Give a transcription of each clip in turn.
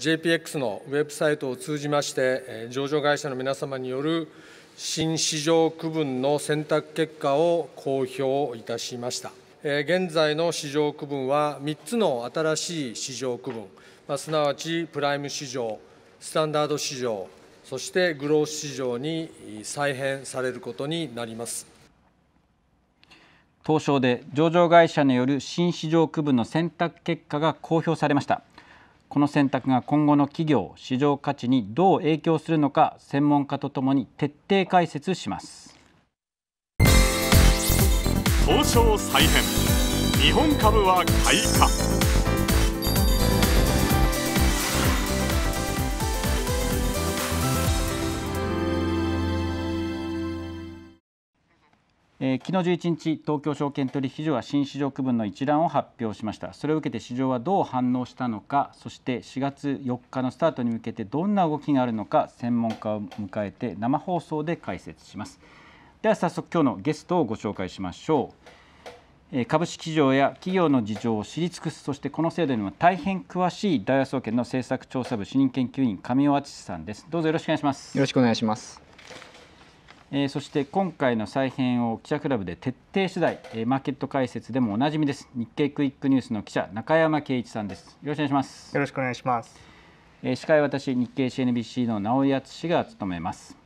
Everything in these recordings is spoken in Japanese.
JPX のウェブサイトを通じまして上場会社の皆様による新市場区分の選択結果を公表いたしました現在の市場区分は3つの新しい市場区分すなわちプライム市場スタンダード市場そしてグロース市場に再編されることになります東証で上場会社による新市場区分の選択結果が公表されましたこの選択が今後の企業市場価値にどう影響するのか専門家とともに徹底解説します東証再編日本株は買いかえー、昨日11日東京証券取引所は新市場区分の一覧を発表しましたそれを受けて市場はどう反応したのかそして4月4日のスタートに向けてどんな動きがあるのか専門家を迎えて生放送で解説しますでは早速今日のゲストをご紹介しましょう、え株式市場や企業の事情を知り尽くすそしてこの制度にも大変詳しいダイ和総研の政策調査部主任研究員上尾敦さんですどうぞよろしくお願いしますよろしくお願いしますえー、そして今回の再編を記者クラブで徹底取材、えー、マーケット解説でもおなじみです日経クイックニュースの記者中山圭一さんですよろしくお願いしますよろしくお願いします、えー、司会私日経 CNBC の直井敦が務めます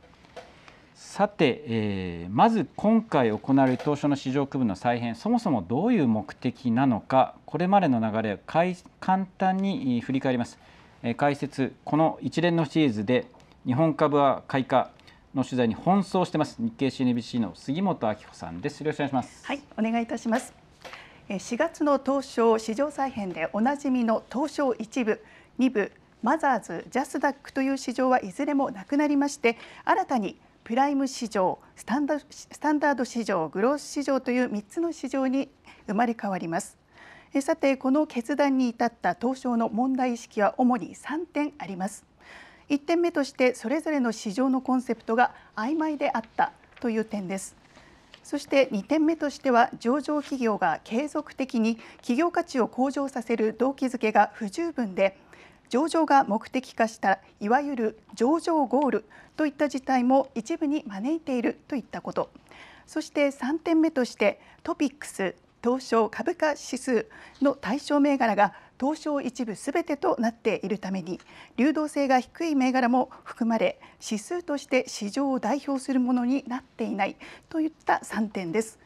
さて、えー、まず今回行われる東証の市場区分の再編そもそもどういう目的なのかこれまでの流れを簡単に振り返ります、えー、解説この一連のシリーズで日本株は買いかの取材に奔走してます。日経 CNBC の杉本明子さんです。よろしくお願いします。はい、お願いいたします。4月の東証市場再編でおなじみの東証一部、二部、マザーズ、ジャスダックという市場はいずれもなくなりまして、新たにプライム市場スタンダスタンダード市場グロース市場という3つの市場に生まれ変わりますさてこの決断に至った東証の問題意識は主に3点あります1点目としてそれぞれの市場のコンセプトが曖昧であったという点です。そして2点目としては上場企業が継続的に企業価値を向上させる動機づけが不十分で上場が目的化したいわゆる上場ゴールといった事態も一部に招いているといったことそして3点目としてトピックス東証株価指数の対象銘柄が東証一部すべてとなっているために流動性が低い銘柄も含まれ指数として市場を代表するものになっていないといった3点です。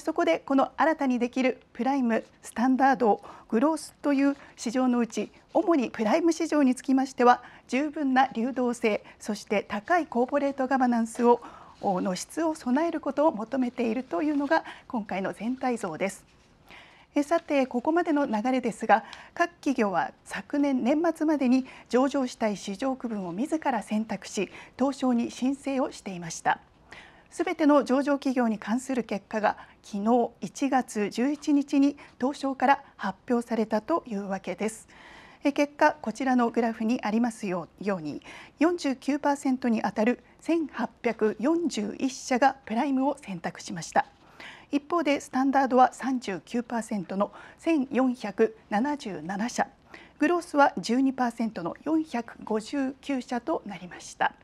そこでこの新たにできるプライムスタンダードグロースという市場のうち主にプライム市場につきましては十分な流動性そして高いコーポレートガバナンスをの質を備えることを求めているというのが今回の全体像です。さてここまでの流れですが各企業は昨年年末までに上場したい市場区分を自ら選択し東証に申請をしていました。すべての上場企業に関する結果が昨日1月11日に東証から発表されたというわけです。結果こちらのグラフにありますように49%にあたる1841社がプライムを選択しました。一方でスタンダードは39%の1477社グロースは12%の459社となりました。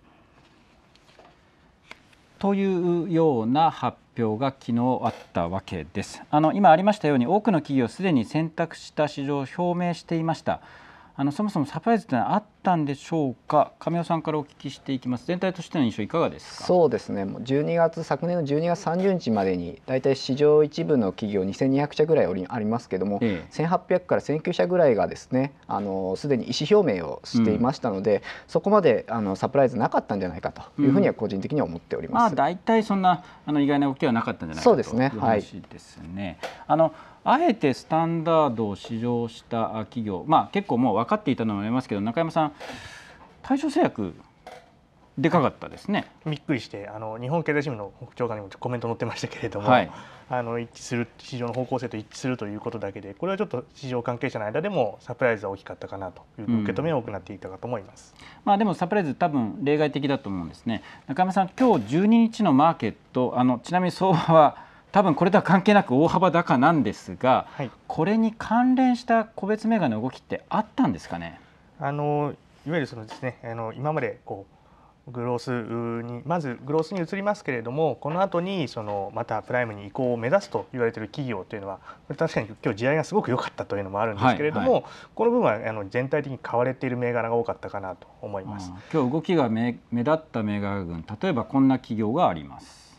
というような発表が昨日あったわけですあの今ありましたように多くの企業すでに選択した市場を表明していましたあのそもそもサプライズってあったんでしょうか亀尾さんからお聞きしていきます全体としての印象いかがですかそうですねもう12月昨年の12月30日までに大体市場一部の企業2200社ぐらいおりありますけども、ええ、1800から1900社ぐらいがですねあのすでに意思表明をしていましたので、うん、そこまであのサプライズなかったんじゃないかというふうには個人的には思っております、うん、まあ大体そんなあの意外な動きはなかったんじゃないかという話ですね。すねはい、あのあえてスタンダードを試乗した企業、まあ、結構もう分かっていたのもありますけど中山さん、対正製薬でかかったですねびっくりしてあの日本経済新聞の北長官にもコメント載ってましたけれども、はい、あの一致する市場の方向性と一致するということだけでこれはちょっと市場関係者の間でもサプライズは大きかったかなという受け止めが多くなっていたかと思います、うん、まあ、でもサプライズ多分例外的だと思うんですね中山さん今日12日のマーケットあのちなみに相場は多分これとは関係なく大幅高なんですが、はい、これに関連した個別銘柄の動きってあったんですかねあのいわゆるそのですねあの今までこうグロースにまずグロースに移りますけれどもこの後にそのまたプライムに移行を目指すと言われている企業というのは確かに今日地合いがすごく良かったというのもあるんですけれども、はいはい、この部分はあの全体的に買われている銘柄が多かったかなと思います今日動きが目目立った銘柄群例えばこんな企業があります。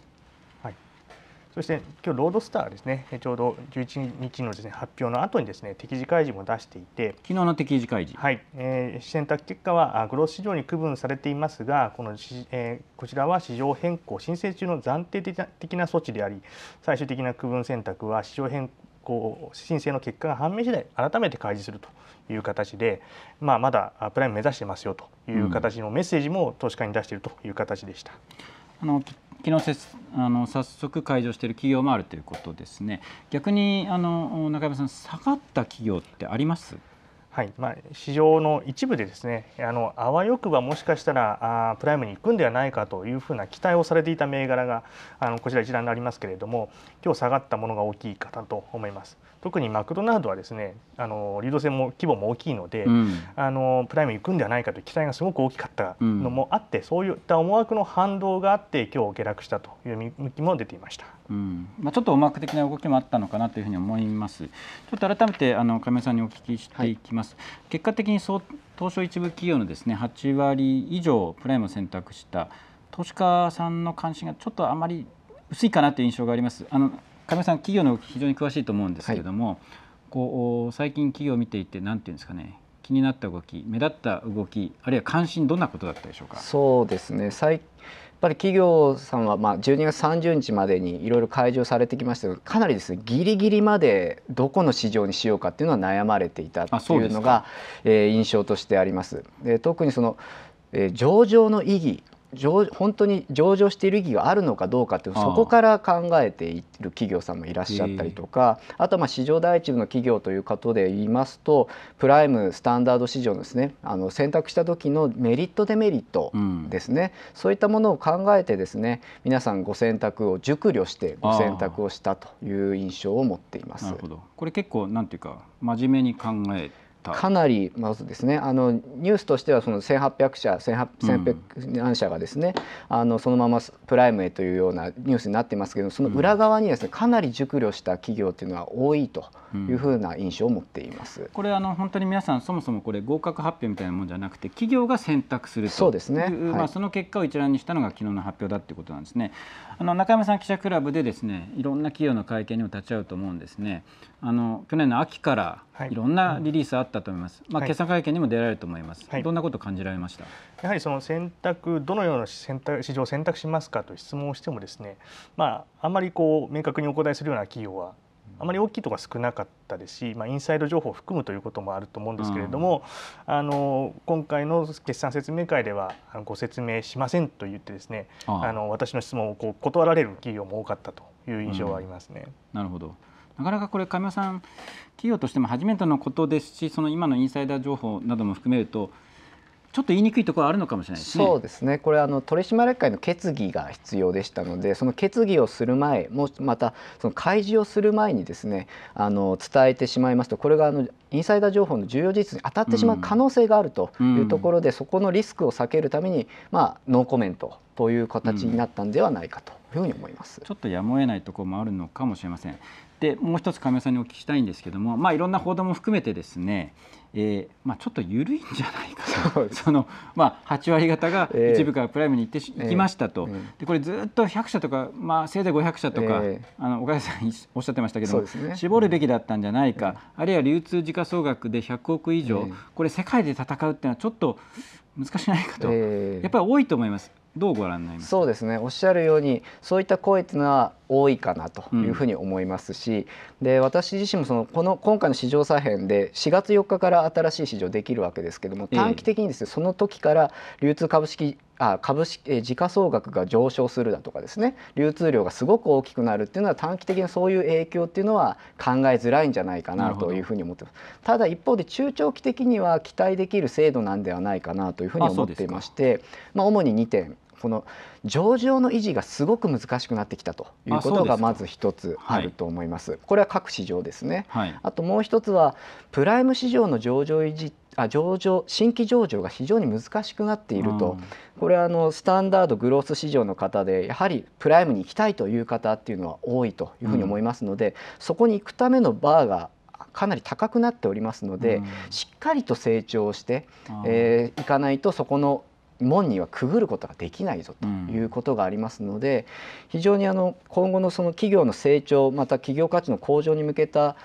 そして今日ロードスターですね、ちょうど11日のです、ね、発表の後にですね適時開示も出していて、昨日の適時開示、はいえー、選択結果はグロース市場に区分されていますが、このえー、こちらは市場変更申請中の暫定的な措置であり、最終的な区分選択は市場変更申請の結果が判明次第、改めて開示するという形で、まあ、まだプライム目指してますよという形のメッセージも投資家に出しているという形でした。うんあの昨日あの早速解除している企業もあるということですね。逆にあの中山さん、下がった企業ってあります？はいまあ、市場の一部でですねあのあわよくばもしかしたらあプライムに行くんではないかというふうな期待をされていた銘柄があのこちら一覧になりますけれども今日下がったものが大きいかなと思います。特にマクドナルドはですねあの流動性も規模も大きいので、うん、あのプライム行くんではないかという期待がすごく大きかったのもあって、うん、そういった思惑の反動があって今日下落したという向きも出ていました、うんまあ、ちょっと思惑的な動きもあったのかなというふうに思いますちょっと改めてあの亀井さんにお聞きしていきます、はい、結果的にそう東証一部企業のですね8割以上プライムを選択した投資家さんの関心がちょっとあまり薄いかなという印象があります。あの亀さん企業の非常に詳しいと思うんですけれども、はい、こう最近企業を見ていて何ていうんですかね気になった動き目立った動きあるいは関心どんなことだったでしょうかそうですねやっぱり企業さんは、まあ、12月30日までにいろいろ開場されてきましたがかなりですねギリギリまでどこの市場にしようかっていうのは悩まれていたっていうのがう、えー、印象としてあります。で特にその、え上場の意義本当に上場している意義があるのかどうかってそこから考えている企業さんもいらっしゃったりとかあとはまあ市場第一部の企業ということで言いますとプライムスタンダード市場のですねあの選択した時のメリットデメリットですね、うん、そういったものを考えてですね皆さんご選択を熟慮してご選択をしたという印象を持っています。これ結構なんていうか真面目に考えったかなりまずですねあのニュースとしてはその1800社1800何社がですね、うん、あのそのままプライムへというようなニュースになってますけどその裏側にですね、うん、かなり熟慮した企業というのは多いというふうな印象を持っています、うん、これあの本当に皆さんそもそもこれ合格発表みたいなもんじゃなくて企業が選択するとそうですね、はい、まあ、その結果を一覧にしたのが昨日の発表だってことなんですね。あの中山さん記者クラブでですねいろんな企業の会見にも立ち会うと思うんですねあの去年の秋からいろんなリリースあったと思います、はい、まあ、決算会見にも出られると思います、はい、どんなこと感じられましたやはりその選択どのような選択市場を選択しますかと質問をしてもですね、まあ、あんまりこう明確にお答えするような企業はあまり大きいところは少なかったですし、まあ、インサイド情報を含むということもあると思うんですけれども、うん、あの今回の決算説明会ではご説明しませんと言ってですね、あああの私の質問をこう断られる企業も多かったという印象はありますね。うん、なるほどなかなかこれ、神尾さん、企業としても初めてのことですし、その今のインサイダー情報なども含めると、ちょっと言いにくいところあるのかもしれないですね。そうですね。これあの取締役会の決議が必要でしたので、その決議をする前、もまたその開示をする前にですね、あの伝えてしまいますと、これがあのインサイダー情報の重要事実に当たってしまう可能性があるというところで、そこのリスクを避けるために、まあ、ノーコメントという形になったんではないかというふうに思います。ちょっとやむを得ないところもあるのかもしれません。でもう一つ亀井さんにお聞きしたいんですけども、まあ、いろんな報道も含めてですね、えーまあ、ちょっと緩いんじゃないかとその、まあ、8割方が一部からプライムに行ってし、えー、きましたと、えー、でこれずっと100社とか、まあ、せいぜい500社とか、えー、あの岡谷さんおっしゃってましたけども、ね、絞るべきだったんじゃないか、あるいは流通時価総額で100億以上、これ世界で戦うっていうのはちょっと難しいないかと、やっぱり多いと思います。どうご覧になりますそうですねおっしゃるようにそういった声というのは多いかなというふうに思いますし、うん、で私自身もそのこの今回の市場再編で4月4日から新しい市場できるわけですけども短期的にですね、その時から流通株式あ株式、え時価総額が上昇するだとかですね流通量がすごく大きくなるっていうのは短期的なそういう影響っていうのは考えづらいんじゃないかなというふうに思ってますただ一方で中長期的には期待できる制度なんではないかなというふうに思っていましてまあ、主に2点この上場の維持がすごく難しくなってきたということがまず一つあると思います。はい、これは各市場ですね、はい、あともう一つはプライム市場の上場維持あ上場新規上場が非常に難しくなっていると、うん、これはあのスタンダードグロース市場の方でやはりプライムに行きたいという方っていうのは多いというふうに思いますので、うん、そこに行くためのバーがかなり高くなっておりますので、うん、しっかりと成長してえー、いかないとそこの門にはくぐることができないぞということがありますので、非常にあの今後のその企業の成長また企業価値の向上に向けた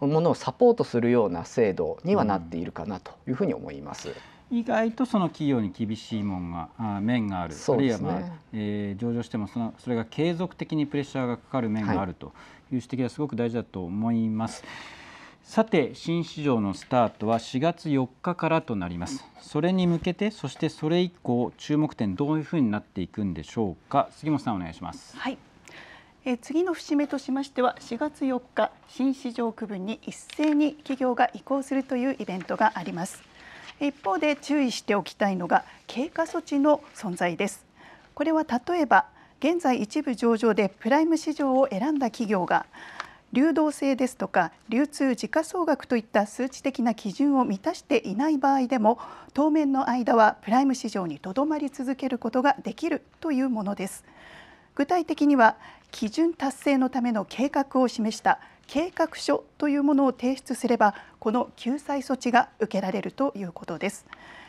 ものをサポートするような制度にはなっているかなというふうに思います。意外とその企業に厳しいもんが面がある、ね、あるいは、まあえー、上場してもそのそれが継続的にプレッシャーがかかる面があるという指摘はすごく大事だと思います。はいさて新市場のスタートは4月4日からとなりますそれに向けてそしてそれ以降注目点どういうふうになっていくんでしょうか杉本さんお願いしますはいえ次の節目としましては4月4日新市場区分に一斉に企業が移行するというイベントがあります一方で注意しておきたいのが経過措置の存在ですこれは例えば現在一部上場でプライム市場を選んだ企業が流動性ですとか流通時価総額といった数値的な基準を満たしていない場合でも当面の間はプライム市場にとどまり続けることができるというものです具体的には基準達成のための計画を示した計画書というものを提出すればこの救済措置が受けられるということです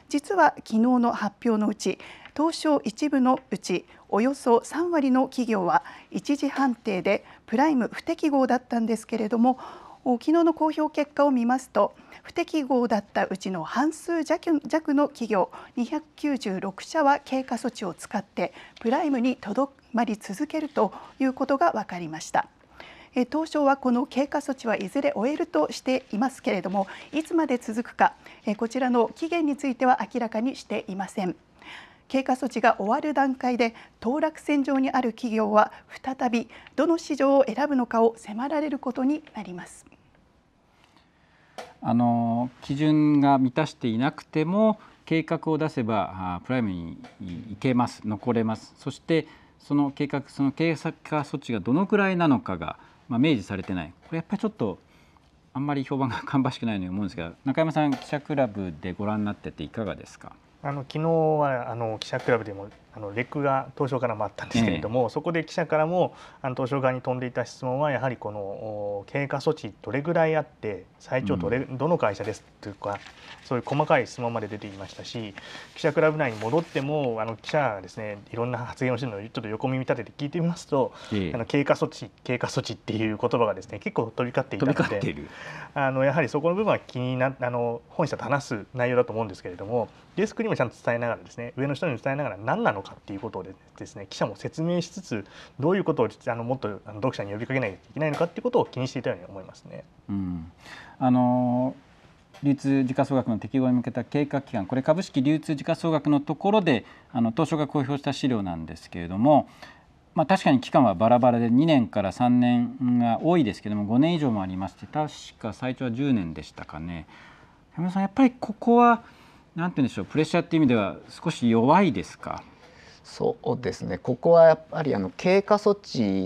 実は昨日の発表のうち東証1部のうちおよそ3割の企業は一時判定でプライム不適合だったんですけれども昨日の公表結果を見ますと不適合だったうちの半数弱の企業296社は経過措置を使ってプライムにとどまり続けるということが分かりました。当初はこの経過措置はいずれ終えるとしていますけれどもいつまで続くかこちらの期限については明らかにしていません。経過措置が終わる段階で当落線上にある企業は再びどの市場を選ぶのかを迫られることになります。あの基準が満たしていなくても計画を出せばプライムに行けます残れますそしてその計画その計画措置がどのくらいなのかが、まあ、明示されてないこれやっぱりちょっとあんまり評判が芳しくないように思うんですが中山さん記者クラブでご覧になってていかがですかあの昨日はあの記者クラブでもあのレクが東証からもあったんですけれども、そこで記者からもあの東証側に飛んでいた質問はやはりこの経過措置どれぐらいあって最長どれ、うん、どの会社ですというかそういう細かい質問まで出ていましたし記者クラブ内に戻ってもあの記者がですねいろんな発言をしてるのをちょっと横耳立てて聞いてみますと、あの経過措置経過措置っていう言葉がですね結構飛び交っていたのであのやはりそこの部分は気になあの本社と話す内容だと思うんですけれどもデスクにもちゃんと伝えながらですね上の人に伝えながら何なのかかっていうことでですね記者も説明しつつどういうことをあのもっと読者に呼びかけないといけないのかっていうことを気にしていたように思いますね。うん、あの流通時価総額の適合に向けた計画期間これ株式流通時価総額のところであの当初が公表した資料なんですけれども、まあ、確かに期間はバラバラで2年から3年が多いですけれども5年以上もありまして確か最長は10年でしたかね。山田さんやっぱりここはなんて言うんでしょうプレッシャーという意味では少し弱いですかそうですねここはやっぱりあの経過措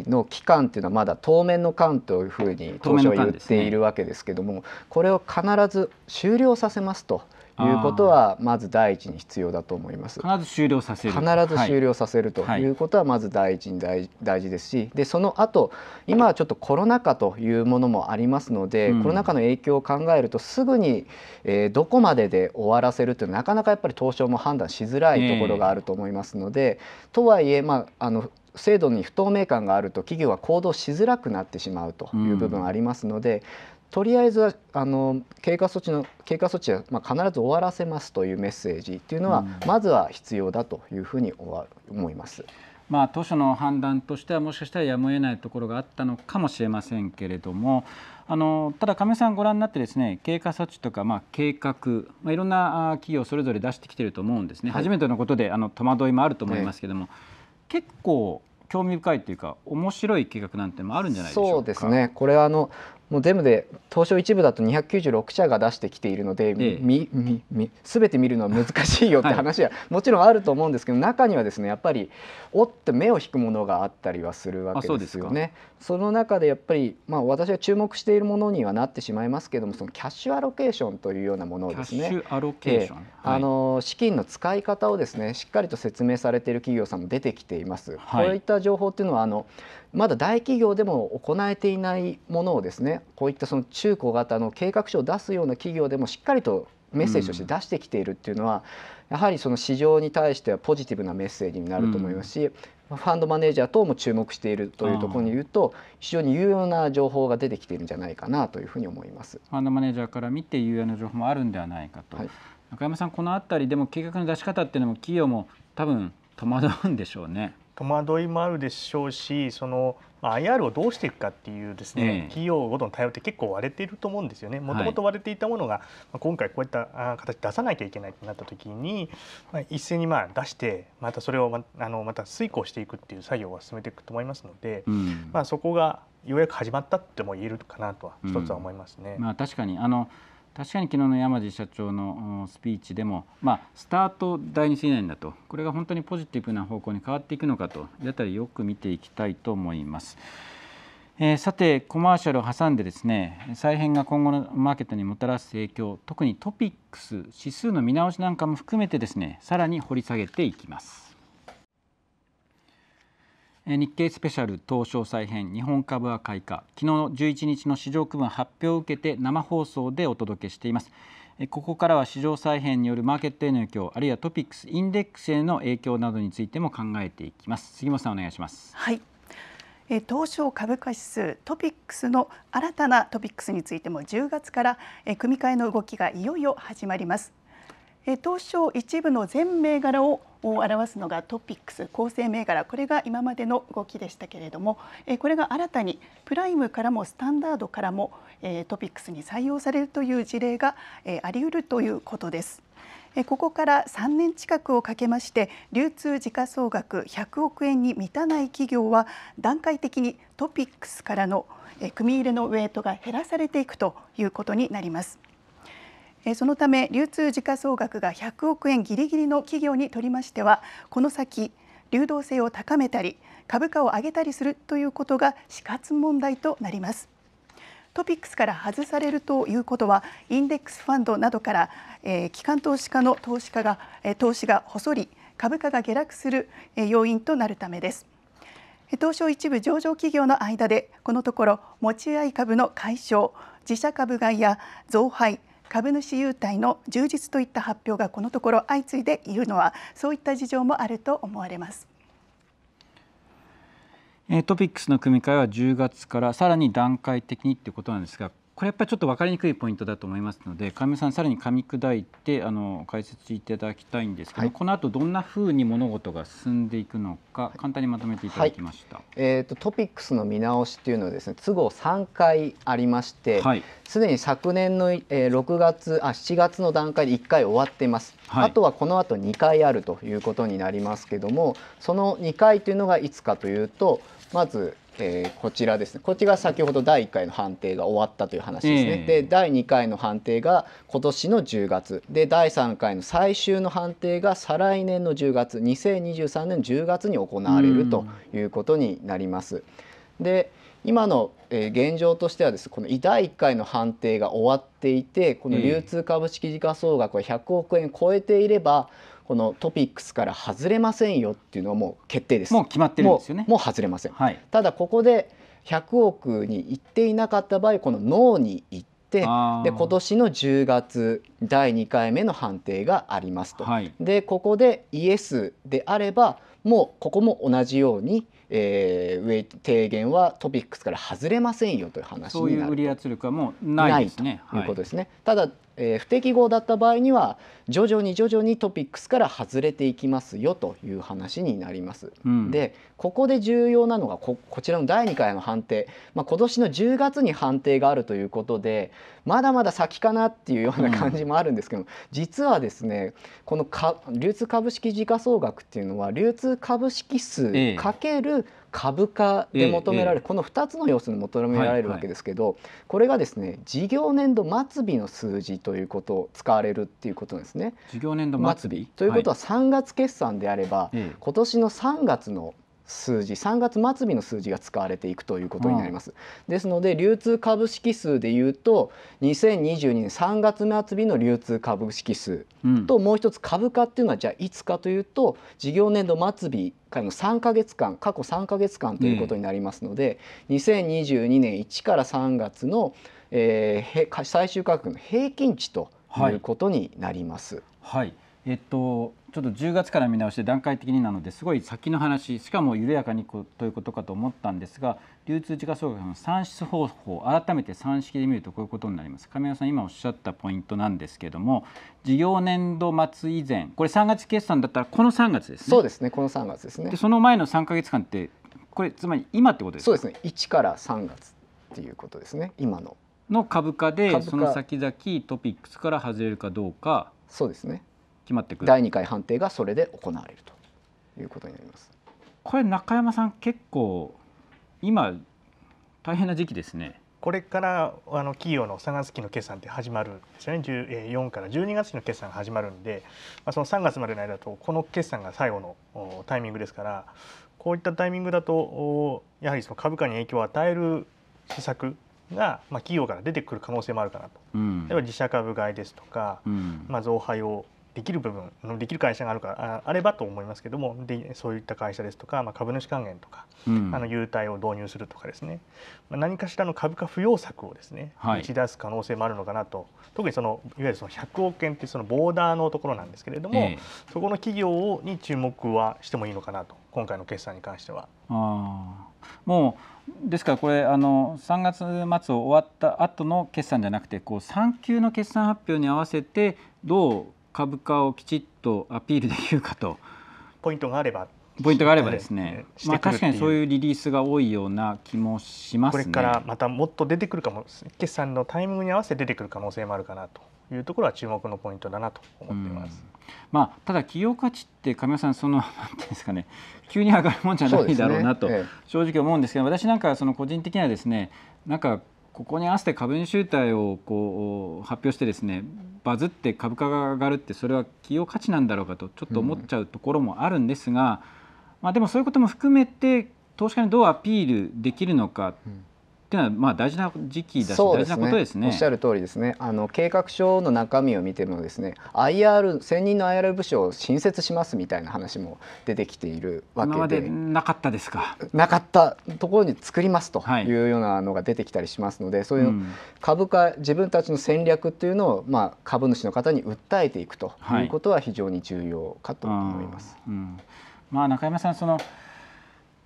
置の期間というのはまだ当面の間というふうに当初は言っているわけですけども、ね、これを必ず終了させますと。いうことはまず第一に必要だと思います必ず終了させる必ず終了させるということはまず第一に大事ですしでその後今はちょっとコロナ禍というものもありますので、うん、コロナ禍の影響を考えるとすぐに、えー、どこまでで終わらせるというのはなかなかやっぱり東証も判断しづらいところがあると思いますので、えー、とはいえ、まあ、あの制度に不透明感があると企業は行動しづらくなってしまうという部分ありますので、とりあえずはあの経過措置の経過措置は、まあ、必ず終わらせますというメッセージというのは、まずは必要だというふうに思います。まあ、当初の判断としてはもしかしたらやむを得ないところがあったのかもしれませんけれどもあのただ亀井さんご覧になってですね経過措置とか、まあ、計画、まあ、いろんな企業それぞれ出してきていると思うんですね、はい、初めてのことであの戸惑いもあると思いますけれども、ね、結構興味深いというか面白い計画なんてもあるんじゃないでしょうかそうですねこれはあのもう全部で東証一部だと296社が出してきているので、ええ、て見るのは難しいよって話は、もちろんあると思うんですけど中にはですねやっぱりおって目を引くものがあったりはするわけですよね。その中でやっぱり、まあ、私が注目しているものにはなってしまいますけどもそのキャッシュアロケーションというようなものをですねあの資金の使い方をですねしっかりと説明されている企業さんも出てきています。はい、こういった情報っていうのはあのまだ大企業でも行えていないものをですねこういったその中小型の計画書を出すような企業でもしっかりとメッセージとして出してきているっていうのは、やはりその市場に対してはポジティブなメッセージになると思いますし、ファンドマネージャー等も注目しているというところに言うと非常に有用な情報が出てきているんじゃないかなというふうに思いますファンドマネージャーから見て有用な情報もあるんではないかと、はい、中山さんこのあたりでも計画の出し方っていうのも企業も多分戸惑うんでしょうね。戸惑いもあるでしょうしそのまあ、IR をどうしていくかっていうですね、うん、企業ごとの対応って結構割れていると思うんですよね。もともと割れていたものが、はい、今回こういった形出さなきゃいけないとなった時に、まあ、一斉にまあ出してまたそれをまあのまた遂行していくっていう作業は進めていくと思いますので、うん、まあ、そこがようやく始まったっても言えるかなとは一つは思いますね。うん、まあ、確かにあの確かに昨日の山路社長のスピーチでも、まあ、スタート第2次第んだとこれが本当にポジティブな方向に変わっていくのかというあたりよく見ていきたいと思います。えー、さてコマーシャルを挟んでですね再編が今後のマーケットにもたらす影響特にトピックス指数の見直しなんかも含めてですねさらに掘り下げていきます。日経スペシャル東証再編日本株は開花昨日の11日の市場区分発表を受けて生放送でお届けしていますここからは市場再編によるマーケットへの影響あるいはトピックスインデックスへの影響などについても考えていきます杉本さんお願いしますはい東証株価指数トピックスの新たなトピックスについても10月から組み替えの動きがいよいよ始まります東証一部の全銘柄をを表すのがトピックス構成銘柄これが今までの動きでしたけれどもこれが新たにプライムからもスタンダードからもトピックスに採用されるという事例があり得るということです。ここから3年近くをかけまして流通時価総額100億円に満たない企業は段階的にトピックスからの組み入れのウェイトが減らされていくということになります。そのため流通時価総額が100億円ぎりぎりの企業にとりましてはこの先流動性を高めたり株価を上げたりするということが死活問題となりますトピックスから外されるということはインデックスファンドなどから、えー、機関投資家の投資家が、えー、投資が細り株価が下落する、えー、要因となるためです東証一部上場企業の間でこのところ持ち合い株の解消自社株買いや増配株主優待の充実といった発表がこのところ相次いでいるのはそういった事情もあると思われます。トピックスの組み替えは10月からさらに段階的にということなんですがこれやっぱりちょっと分かりにくいポイントだと思いますので神山さんさらに噛み砕いてあの解説いただきたいんですけど、はい、この後どんなふうに物事が進んでいくのか簡単にまとめていただきました、はい、えーと、トピックスの見直しというのはですね都合3回ありましてすで、はい、に昨年の、え6月あ7月の段階で1回終わっています、あとはこの後2回あるということになりますけどもその2回というのがいつかというとまずえー、こちらですねこっちが先ほど第1回の判定が終わったという話ですね、うん、で第2回の判定が今年の10月で第3回の最終の判定が再来年の10月2023年10月に行われるということになります。うん、で今の、え現状としてはですこの第1回の判定が終わっていてこの流通株式時価総額は100億円超えていれば、うんこのトピックスから外れませんよっていうのはもう決定です。もう決まってるんですよね。もう外れません。はい、ただここで100億に行っていなかった場合この脳に行ってで今年の10月第2回目の判定がありますと、はい、でここでイエスであればもうここも同じように、えー、上提言はトピックスから外れませんよという話になるそういう売り圧力はもうないですね。ということですね。はい、ただえー、不適合だった場合には徐々に徐々にトピックスから外れていきますよという話になります。うん、でここで重要なのがこちらの第2回の判定、まあ、今年の10月に判定があるということでまだまだ先かなっていうような感じもあるんですけど、うん、実はですねこの流通株式時価総額っていうのは流通株式数かける株価で求められる、この2つの要素で求められるわけですけど、これがですね事業年度末日の数字ということを使われるっていうことですね。事業年度末日ということは3月決算であれば、今年の3月の数字3月末日の数字が使われていくということになります、ですので流通株式数でいうと2022年3月末日の流通株式数と、もう一つ株価っていうのはじゃあいつかというと事業年度末日からの3か月間過去3か月間ということになりますので、うん、2022年1から3月の、えー、最終価格の平均値ということになります。はい、はいえっと、ちょっと10月から見直して段階的になのですごい先の話しかも緩やかにということかと思ったんですが流通時価総額の算出方法改めて算式で見るとこういうことになります亀山さん今おっしゃったポイントなんですけれども事業年度末以前これ3月決算だったらこの3月ですねそうですねこの3月ですねでその前の3か月間ってこれつまり今ってことですかそうですね1から3月っていうことですね今のの株価でその先々トピックスから外れるかどうかそうですね決まってくる第2回判定がそれで行われるということになりますこれ中山さん結構今大変な時期ですねこれからあの企業の3月期の決算って始まるんですよね4から12月期の決算が始まるんで、まあ、その3月までの間とこの決算が最後のタイミングですからこういったタイミングだとやはりその株価に影響を与える施策が、まあ、企業から出てくる可能性もあるかなと、うん、例えば自社株買いですとか、うん、まあ、増配をできる部分のできる会社があるからあればと思いますけどもでそういった会社ですとか、まあ、株主還元とか、うん、あの優待を導入するとかですね、まあ、何かしらの株価不要策をですね、はい、打ち出す可能性もあるのかなと特にそのいわゆるその100億円ってそのボーダーのところなんですけれども、えー、そこの企業に注目はしてもいいのかなと今回の決算に関しては。あもうですからこれあの3月末を終わった後の決算じゃなくてこう3級の決算発表に合わせてどう株価をきちっとアピールできるかと。ポイントがあればポイントがあればですね、まあ、確かにそういうリリースが多いような気もします、ね、これからまたもっと出てくるかも決算のタイミングに合わせて出てくる可能性もあるかなというところは注目のポイントだなと思っています、まあ、ただ企業価値って神谷さんそのなんていうんですかね急に上がるもんじゃないだろうなと正直思うんですけど、私なんかその個人的にはですねなんかここに合わせて株主優待をこう発表してですねバズって株価が上がるってそれは企業価値なんだろうかとちょっと思っちゃうところもあるんですが、まあ、でもそういうことも含めて投資家にどうアピールできるのかっていうのはまあ大事な時期だし、大事なことですね。おっしゃる通りですね。あの計画書の中身を見てもですね、IR 専任の IR 部署を新設しますみたいな話も出てきているわけで、でなかったですか。なかったところに作りますというようなのが出てきたりしますので、はい、そういう株価自分たちの戦略っていうのをまあ株主の方に訴えていくということは非常に重要かと思います。はいうん、まあ中山さんその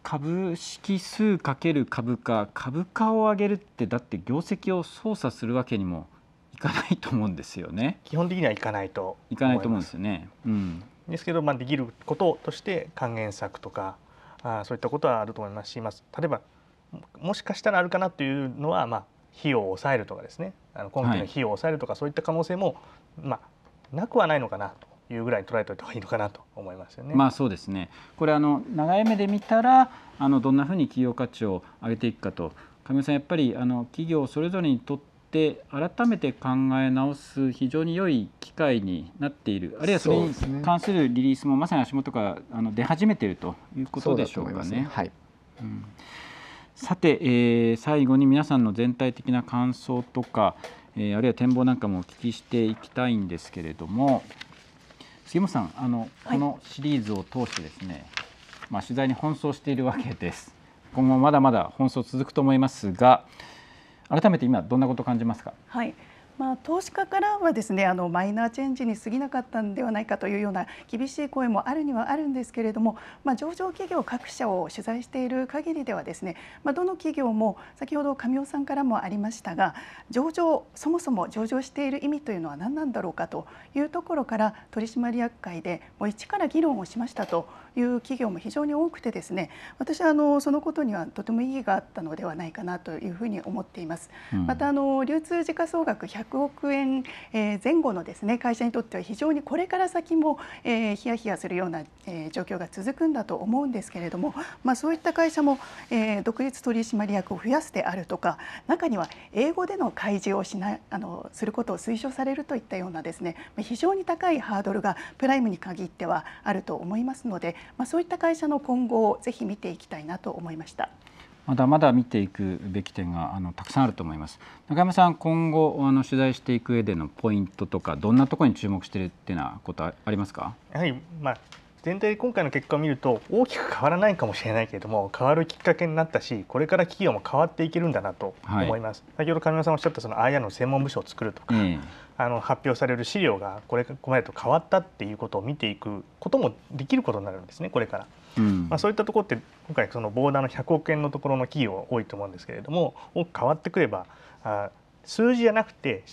株式数かける株価株価を上げるってだって業績を操作するわけにもいかないと思うんですよね。基本的にはいかないといかないと思うんですよね。うん、ですけど、まあ、できることとして還元策とかあそういったことはあると思いますし、まあ、例えばもしかしたらあるかなというのは、まあ、費用を抑えるとかですねあの今期の費用を抑えるとか、はい、そういった可能性も、まあ、なくはないのかなというぐらいに捉えておいた方がいいのかなと思いますよね。まあそうですね。これあの長い目で見たらあのどんなふうに企業価値を上げていくかと上さんやっぱりあの企業それぞれにとって改めて考え直す非常に良い機会になっているあるいはそれに関するリリースもまさに足元からあの出始めているということでしょうかね。ねはい、うんさて、えー、最後に皆さんの全体的な感想とか、えー、あるいは展望なんかもお聞きしていきたいんですけれども、杉本さんあの、はい、このシリーズを通してですね、まあ、取材に奔走しているわけです今後まだまだ奔走続くと思いますが改めて今どんなことを感じますか、はいまあ、投資家からはですねあのマイナーチェンジに過ぎなかったんではないかというような厳しい声もあるにはあるんですけれども、まあ、上場企業各社を取材している限りではですね、まあ、どの企業も先ほど神尾さんからもありましたが上場そもそも上場している意味というのは何なんだろうかというところから取締役会でもう一から議論をしましたという企業も非常に多くてですね私はあのそのことにはとても意義があったのではないかなというふうに思っています。うん、またあの流通時価総額100億円、え前後のですね会社にとっては非常にこれから先も、えー、ヒヤヒヤするような、え状況が続くんだと思うんですけれども、まあ、そういった会社も、え独立取締役を増やすであるとか中には英語での開示をしないあのすることを推奨されるといったようなですね非常に高いハードルがプライムに限ってはあると思いますのでまあ、そういった会社の今後をぜひ見ていきたいなと思いました。まだまだ見ていくべき点があのたくさんあると思います。中山さん、今後あの取材していく上でのポイントとか、どんなところに注目しているっていうようなことありますか。やはりまあ全体で今回の結果を見ると大きく変わらないかもしれないけれども変わるきっかけになったしこれから企業も変わっていけるんだなと思います、はい、先ほど上山さんおっしゃったその IR の専門部署を作るとか、うん、あの発表される資料がこれここまでと変わったっていうことを見ていくこともできることになるんですねこれから。うん、まあ、そういったところって今回そのボーダーの100億円のところの企業多いと思うんですけれども多く変わってくればあ数字じゃなくて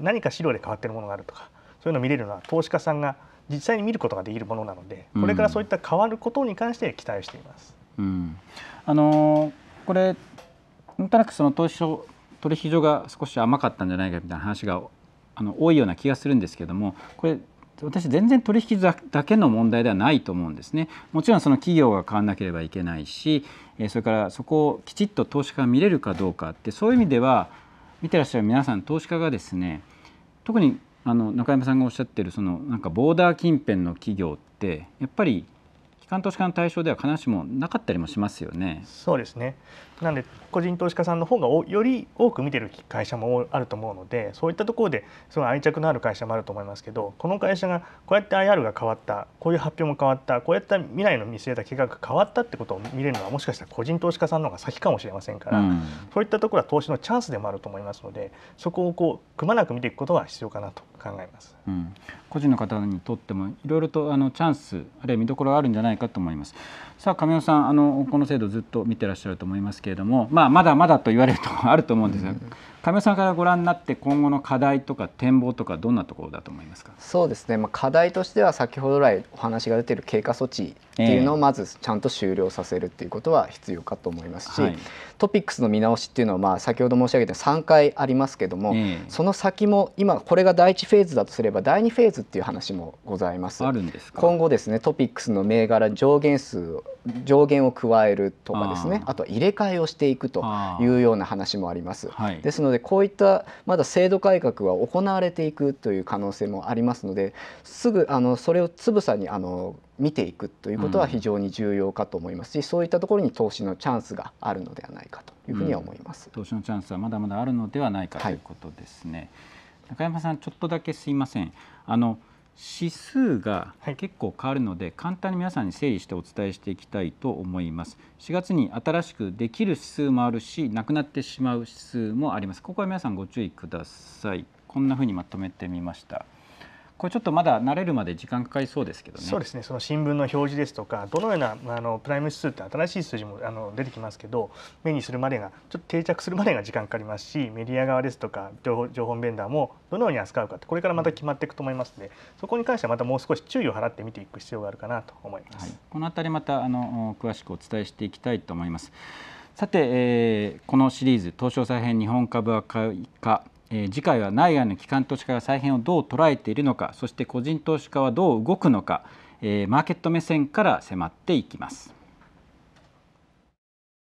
何か資料で変わってるものがあるとかそういうのを見れるのは投資家さんが実際に見ることができるものなのでこれからそういった変わることに関して期待しています。うん、あのー、これなんとなくその投資取引所が少し甘かったんじゃないかみたいな話があの多いような気がするんですけどもこれ私全然取引だけの問題ではないと思うんですね。もちろんその企業が変わらなければいけないし、それからそこをきちっと投資家が見れるかどうかってそういう意味では見てらっしゃる皆さん投資家がですね特にあの中山さんがおっしゃってるそのなんかボーダー近辺の企業ってやっぱり間投資家の対象では必ずしもなかったりもしますよね。そうですねなので個人投資家さんの方がより多く見てる会社もあると思うのでそういったところですごい愛着のある会社もあると思いますけどこの会社がこうやって IR が変わったこういう発表も変わったこうやった未来の見据えた計画が変わったってことを見れるのはもしかしたら個人投資家さんの方が先かもしれませんから、うん、そういったところは投資のチャンスでもあると思いますのでそこをこうくまなく見ていくことは必要かなと考えます、うん、個人の方にとってもいろいろとあのチャンスあるいは見どころがあるんじゃないかと思います。さあ亀尾さんあのこの制度ずっと見てらっしゃると思いますけれども、まあ、まだまだと言われるとあると思うんですが、うん、亀尾さんからご覧になって今後の課題とか展望とかどんなところだと思いますかそうですね、まあ、課題としては先ほど来お話が出ている経過措置っていうのをまずちゃんと終了させるっていうことは必要かと思いますし、えーはい、トピックスの見直しっていうのはまあ先ほど申し上げた3回ありますけども、えー、その先も今これが第1フェーズだとすれば第2フェーズっていう話もございます。あるんです今後ですねトピックスの銘柄上限数上限を加えるとかですねあとは入れ替えをしていくというような話もあります、はい、ですのでこういったまだ制度改革は行われていくという可能性もありますのですぐあのそれをつぶさにあの見ていくということは非常に重要かと思いますし、うん、そういったところに投資のチャンスがあるのではないかというふうに思います、うん、投資のチャンスはまだまだあるのではないかということですね、はい、中山さんちょっとだけすいませんあの指数が結構変わるので、簡単に皆さんに整理してお伝えしていきたいと思います。4月に新しくできる指数もあるし、なくなってしまう指数もあります。ここは皆さんご注意ください。こんな風にまとめてみました。これちょっとまだ慣れるまで時間かかりそうですけどね。そうですね。その新聞の表示ですとか、どのようなあのプライム指数って新しい数字もあの出てきますけど、目にするまでがちょっと定着するまでが時間かかりますし、メディア側ですとか情報情報ベンダーもどのように扱うかってこれからまた決まっていくと思いますので、そこに関してはまたもう少し注意を払って見ていく必要があるかなと思います。はい、このあたりまたあの詳しくお伝えしていきたいと思います。さて、えー、このシリーズ東証再編日本株は買いかえ次回は内外の機関投資家が再編をどう捉えているのかそして個人投資家はどう動くのか、えマーケット目線から迫っていきます。